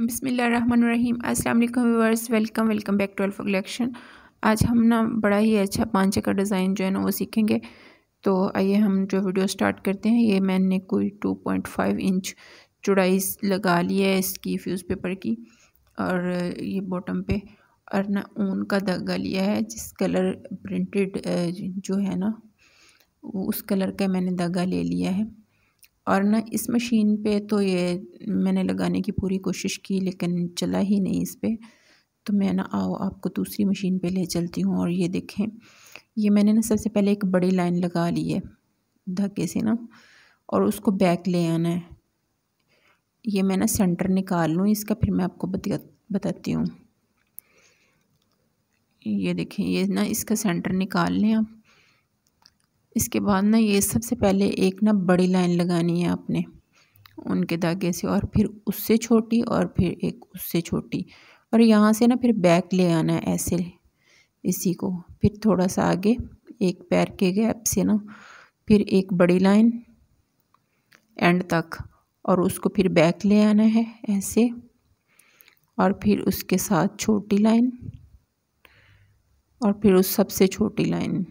बसमीम अस्सलाम वालेकुम viewers welcome welcome back to Alpha collection आज हम ना बड़ा ही अच्छा पांचे का डिज़ाइन जो है ना वो सीखेंगे तो आइए हम जो वीडियो स्टार्ट करते हैं ये मैंने कोई 2.5 इंच चौड़ाई लगा ली है इसकी फ्यूज़ पेपर की और ये बॉटम पे और ना ऊन का धागा लिया है जिस कलर प्रिंटेड जो है ना उस कलर का मैंने धागा ले लिया है और ना इस मशीन पे तो ये मैंने लगाने की पूरी कोशिश की लेकिन चला ही नहीं इस पर तो मैं ना आओ आपको दूसरी मशीन पे ले चलती हूँ और ये देखें ये मैंने ना सबसे पहले एक बड़ी लाइन लगा ली है धक्के से ना और उसको बैक ले आना है ये मैं ना सेंटर निकाल लूँ इसका फिर मैं आपको बता बताती हूँ ये देखें ये ना इसका सेंटर निकाल लें आप इसके बाद ना ये सबसे पहले एक ना बड़ी लाइन लगानी है आपने उनके धागे से और फिर उससे छोटी और फिर एक उससे छोटी और यहाँ से ना फिर बैक ले आना है ऐसे इसी को फिर थोड़ा सा आगे एक पैर के गैप से ना फिर एक बड़ी लाइन एंड तक और उसको फिर बैक ले आना है ऐसे और फिर उसके साथ छोटी लाइन और फिर उस सबसे छोटी लाइन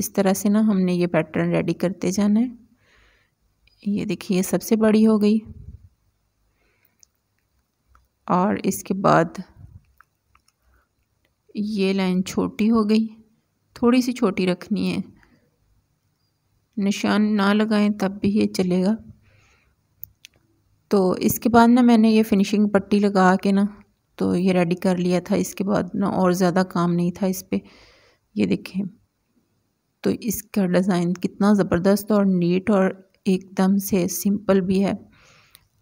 इस तरह से ना हमने ये पैटर्न रेडी करते जाना है ये देखिए सबसे बड़ी हो गई और इसके बाद ये लाइन छोटी हो गई थोड़ी सी छोटी रखनी है निशान ना लगाएं तब भी ये चलेगा तो इसके बाद ना मैंने ये फिनिशिंग पट्टी लगा के ना तो ये रेडी कर लिया था इसके बाद ना और ज़्यादा काम नहीं था इस पर ये देखें तो इसका डिज़ाइन कितना ज़बरदस्त और नीट और एकदम से सिंपल भी है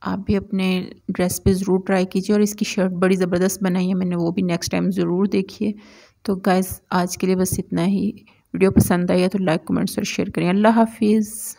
आप भी अपने ड्रेस पे ज़रूर ट्राई कीजिए और इसकी शर्ट बड़ी ज़बरदस्त बनाई है मैंने वो भी नेक्स्ट टाइम ज़रूर देखिए तो गाइज आज के लिए बस इतना ही वीडियो पसंद आई है तो लाइक कमेंट्स और शेयर करें अल्लाह हाफिज़